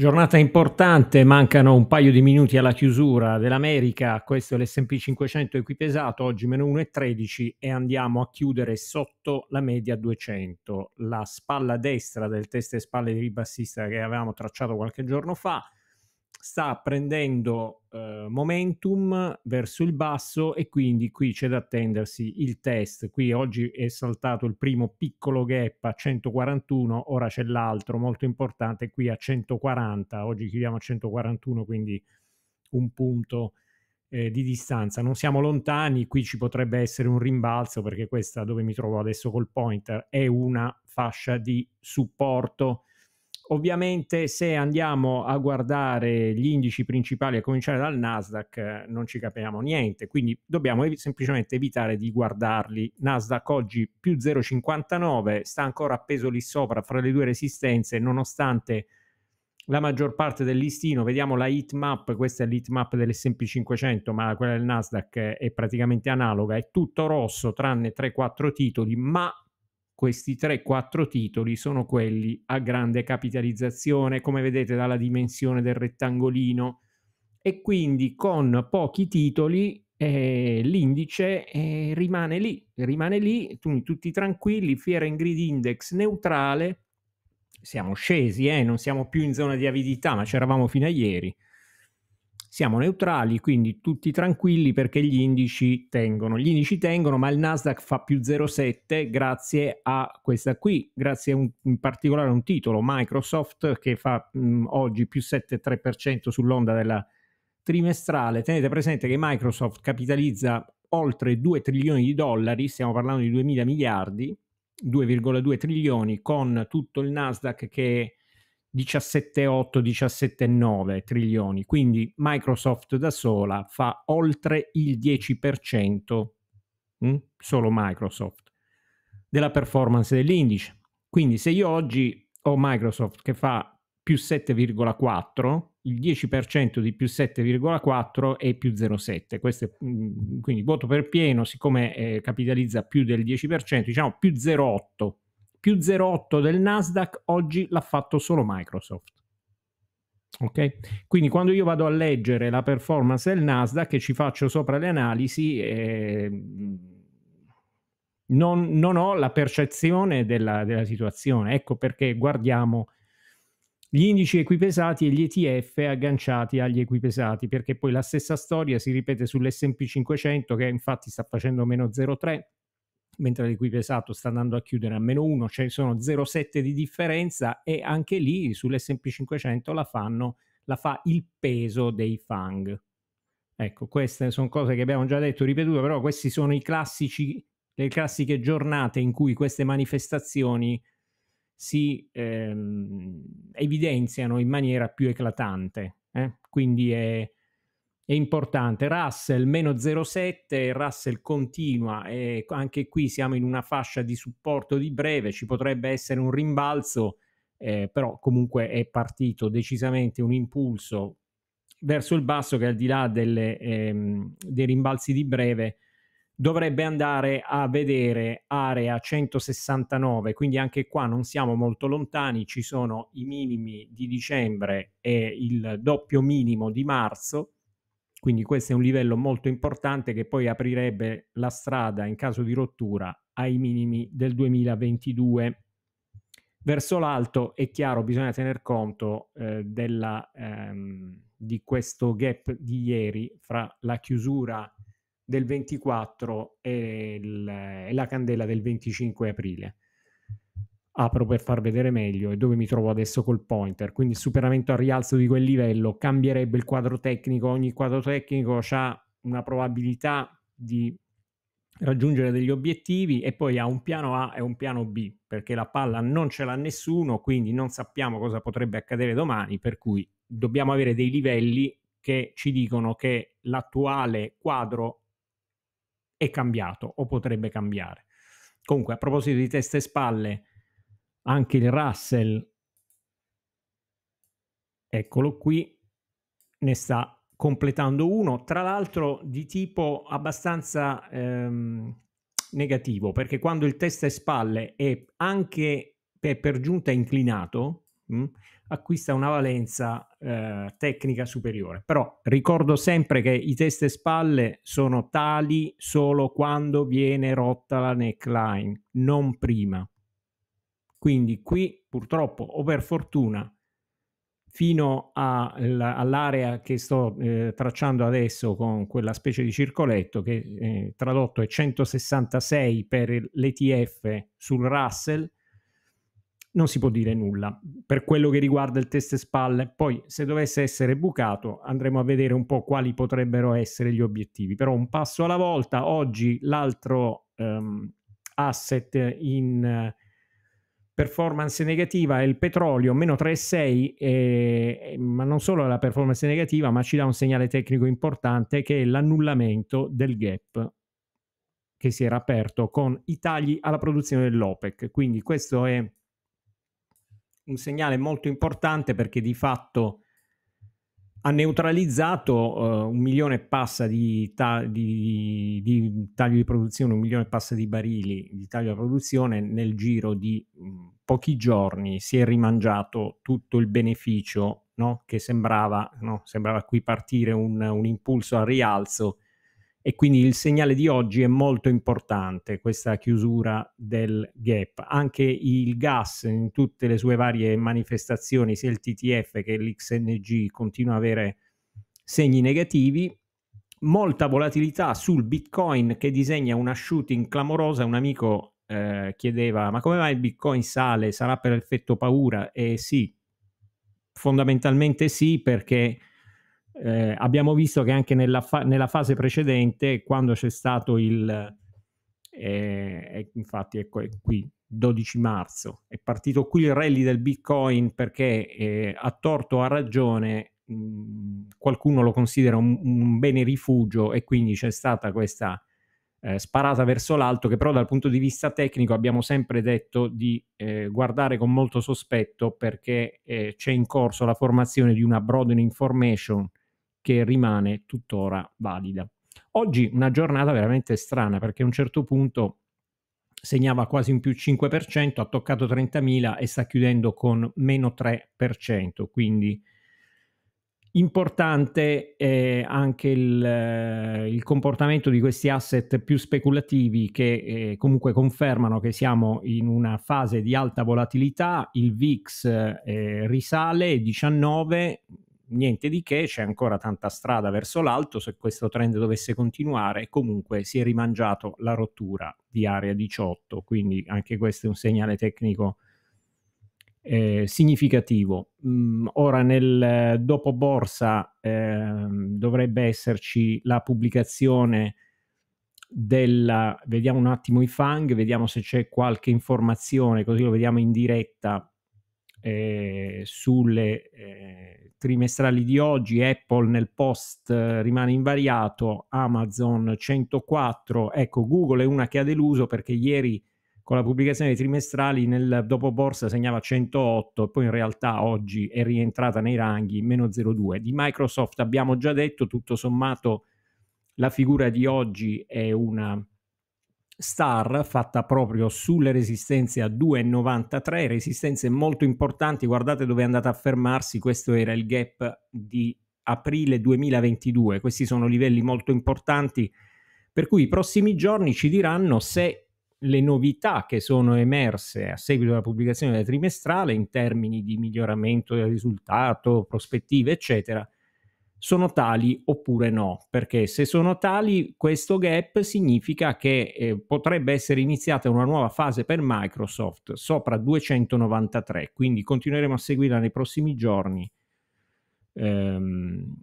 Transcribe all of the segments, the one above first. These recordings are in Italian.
Giornata importante, mancano un paio di minuti alla chiusura dell'America, questo è l'SP 500 equipesato, oggi meno 1,13 e andiamo a chiudere sotto la media 200. La spalla destra del test e spalle di ribassista che avevamo tracciato qualche giorno fa, sta prendendo eh, momentum verso il basso e quindi qui c'è da attendersi il test. Qui oggi è saltato il primo piccolo gap a 141, ora c'è l'altro molto importante qui a 140. Oggi chiudiamo a 141, quindi un punto eh, di distanza. Non siamo lontani, qui ci potrebbe essere un rimbalzo perché questa dove mi trovo adesso col pointer è una fascia di supporto Ovviamente se andiamo a guardare gli indici principali a cominciare dal Nasdaq non ci capiamo niente, quindi dobbiamo ev- semplicemente evitare di guardarli. Nasdaq oggi più 0,59 sta ancora appeso lì sopra fra le due resistenze nonostante la maggior parte del listino, vediamo la heat map, questa è l'heat map dell'S&P 500 ma quella del Nasdaq è praticamente analoga, è tutto rosso tranne 3-4 titoli ma questi 3-4 titoli sono quelli a grande capitalizzazione, come vedete dalla dimensione del rettangolino, e quindi con pochi titoli eh, l'indice eh, rimane lì, rimane lì, tutti tranquilli, Fiera in Grid Index neutrale, siamo scesi, eh, non siamo più in zona di avidità, ma c'eravamo fino a ieri siamo neutrali, quindi tutti tranquilli perché gli indici tengono. Gli indici tengono, ma il Nasdaq fa più 0,7 grazie a questa qui, grazie un, in particolare a un titolo, Microsoft, che fa mh, oggi più 7,3% sull'onda della trimestrale. Tenete presente che Microsoft capitalizza oltre 2 trilioni di dollari, stiamo parlando di 2 mila miliardi, 2,2 trilioni, con tutto il Nasdaq che 17,8, 17,9 trilioni, quindi Microsoft da sola fa oltre il 10%, mh? Mm, solo Microsoft, della performance dell'indice. Quindi se io oggi ho Microsoft che fa più 7,4, il 10% di più 7,4 è più 0,7. Questo è, mm, quindi voto per pieno, siccome eh, capitalizza più del 10%, diciamo più 0,8 più 0,8 del Nasdaq, oggi l'ha fatto solo Microsoft. Ok? Quindi quando io vado a leggere la performance del Nasdaq e ci faccio sopra le analisi, eh, non, non, ho la percezione della, della situazione. Ecco perché guardiamo gli indici equipesati e gli ETF agganciati agli equipesati, perché poi la stessa storia si ripete sull'SP 500 che infatti sta facendo meno 0,3 mentre l'equipesato sta andando a chiudere a meno 1, cioè sono 0,7 di differenza e anche lì sull'SP500 la, fanno, la fa il peso dei FANG. Ecco, queste sono cose che abbiamo già detto, e ripetuto, però queste sono i classici, le classiche giornate in cui queste manifestazioni si ehm, evidenziano in maniera più eclatante. Eh? Quindi è è importante. Russell meno 0,7, Russell continua e anche qui siamo in una fascia di supporto di breve, ci potrebbe essere un rimbalzo, eh, però comunque è partito decisamente un impulso verso il basso che al di là delle, ehm, dei rimbalzi di breve dovrebbe andare a vedere area 169, quindi anche qua non siamo molto lontani, ci sono i minimi di dicembre e il doppio minimo di marzo quindi questo è un livello molto importante che poi aprirebbe la strada in caso di rottura ai minimi del 2022. Verso l'alto è chiaro, bisogna tener conto eh, della, ehm, di questo gap di ieri fra la chiusura del 24 e, il, e la candela del 25 aprile apro per far vedere meglio e dove mi trovo adesso col pointer. Quindi il superamento al rialzo di quel livello cambierebbe il quadro tecnico, ogni quadro tecnico ha una probabilità di raggiungere degli obiettivi e poi ha un piano A e un piano B, perché la palla non ce l'ha nessuno, quindi non sappiamo cosa potrebbe accadere domani, per cui dobbiamo avere dei livelli che ci dicono che l'attuale quadro è cambiato o potrebbe cambiare. Comunque, a proposito di testa e spalle, anche il Russell, eccolo qui, ne sta completando uno, tra l'altro di tipo abbastanza ehm, negativo, perché quando il testa e spalle è anche è per giunta inclinato, mh, mm, acquista una valenza eh, tecnica superiore. Però ricordo sempre che i test e spalle sono tali solo quando viene rotta la neckline, non prima. Quindi qui purtroppo o per fortuna fino a, all'area che sto eh, tracciando adesso con quella specie di circoletto che eh, tradotto è 166 per l'ETF sul Russell, non si può dire nulla per quello che riguarda il test spalle. Poi se dovesse essere bucato andremo a vedere un po' quali potrebbero essere gli obiettivi, però un passo alla volta. Oggi l'altro ehm, asset in performance negativa è il petrolio, meno 3,6, eh, eh, ma non solo la performance negativa, ma ci dà un segnale tecnico importante che è l'annullamento del gap che si era aperto con i tagli alla produzione dell'OPEC. Quindi questo è un segnale molto importante perché di fatto ha neutralizzato uh, un milione e passa di, ta- di, di, taglio di produzione, un milione e passa di barili di taglio di produzione nel giro di mh, mm, pochi giorni si è rimangiato tutto il beneficio no? che sembrava, no? sembrava qui partire un, un impulso al rialzo e quindi il segnale di oggi è molto importante, questa chiusura del gap. Anche il gas in tutte le sue varie manifestazioni, sia il TTF che l'XNG, continua ad avere segni negativi. Molta volatilità sul Bitcoin che disegna una shooting clamorosa. Un amico eh, chiedeva: Ma come mai il Bitcoin sale? Sarà per effetto paura? E eh, sì, fondamentalmente sì, perché eh, abbiamo visto che anche nella, fa- nella, fase precedente, quando c'è stato il... Eh, infatti ecco è qui 12 marzo è partito qui il rally del bitcoin perché eh, a torto o a ragione mh, qualcuno lo considera un, un, bene rifugio e quindi c'è stata questa eh, sparata verso l'alto che però dal punto di vista tecnico abbiamo sempre detto di eh, guardare con molto sospetto perché eh, c'è in corso la formazione di una broader information che rimane tuttora valida. Oggi una giornata veramente strana perché a un certo punto segnava quasi un più 5%, ha toccato 30.000 e sta chiudendo con meno 3%, quindi importante eh, anche il, il, comportamento di questi asset più speculativi che eh, comunque confermano che siamo in una fase di alta volatilità, il VIX eh, risale 19, niente di che, c'è ancora tanta strada verso l'alto se questo trend dovesse continuare, comunque si è rimangiato la rottura di area 18, quindi anche questo è un segnale tecnico eh, significativo. Mm, ora nel eh, dopo borsa eh, dovrebbe esserci la pubblicazione della vediamo un attimo i fang, vediamo se c'è qualche informazione, così lo vediamo in diretta eh, sulle eh, trimestrali di oggi, Apple nel post eh, rimane invariato, Amazon 104, ecco Google è una che ha deluso perché ieri con la pubblicazione dei trimestrali nel dopo borsa segnava 108 poi in realtà oggi è rientrata nei ranghi meno 0,2. Di Microsoft abbiamo già detto, tutto sommato la figura di oggi è una Star fatta proprio sulle resistenze a 2,93, resistenze molto importanti, guardate dove è andata a fermarsi, questo era il gap di aprile 2022, questi sono livelli molto importanti, per cui i prossimi giorni ci diranno se le novità che sono emerse a seguito della pubblicazione della trimestrale in termini di miglioramento del risultato, prospettive, eccetera, sono tali oppure no, perché se sono tali questo gap significa che eh, potrebbe essere iniziata una nuova fase per Microsoft sopra 293, quindi continueremo a seguirla nei prossimi giorni ehm,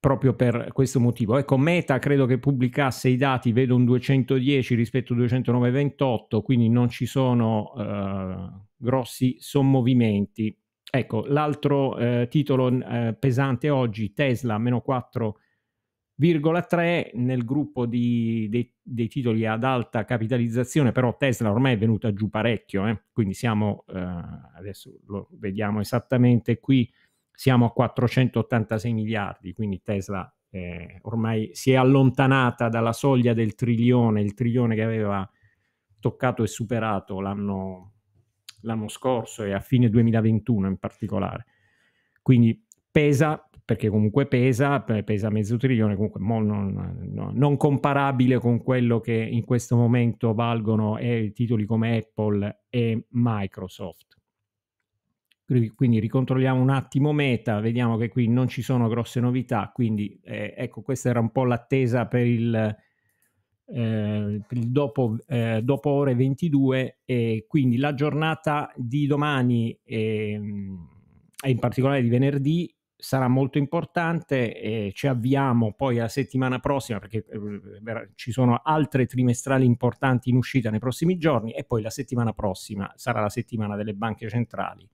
proprio per questo motivo. Ecco, Meta credo che pubblicasse i dati, vedo un 210 rispetto a 209,28, quindi non ci sono eh, grossi sommovimenti Ecco, l'altro eh, titolo eh, pesante oggi, Tesla, meno 4,3 nel gruppo di, dei, dei, titoli ad alta capitalizzazione, però Tesla ormai è venuta giù parecchio, eh? quindi siamo, eh, adesso lo vediamo esattamente qui, siamo a 486 miliardi, quindi Tesla eh, ormai si è allontanata dalla soglia del trilione, il trilione che aveva toccato e superato l'anno l'anno scorso e a fine 2021 in particolare. Quindi pesa, perché comunque pesa, pesa mezzo trilione, comunque non, non, non, comparabile con quello che in questo momento valgono titoli come Apple e Microsoft. Quindi ricontrolliamo un attimo Meta, vediamo che qui non ci sono grosse novità, quindi eh, ecco questa era un po' l'attesa per il eh, dopo, eh, dopo, ore 22 e quindi la giornata di domani e, ehm, e in particolare di venerdì sarà molto importante e ci avviamo poi alla settimana prossima perché eh, ci sono altre trimestrali importanti in uscita nei prossimi giorni e poi la settimana prossima sarà la settimana delle banche centrali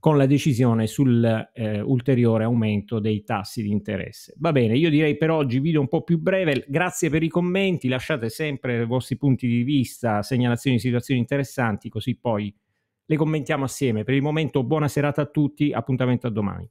con la decisione sull'ulteriore eh, aumento dei tassi di interesse. Va bene, io direi per oggi video un po' più breve, grazie per i commenti, lasciate sempre i vostri punti di vista, segnalazioni di situazioni interessanti, così poi le commentiamo assieme. Per il momento buona serata a tutti, appuntamento a domani.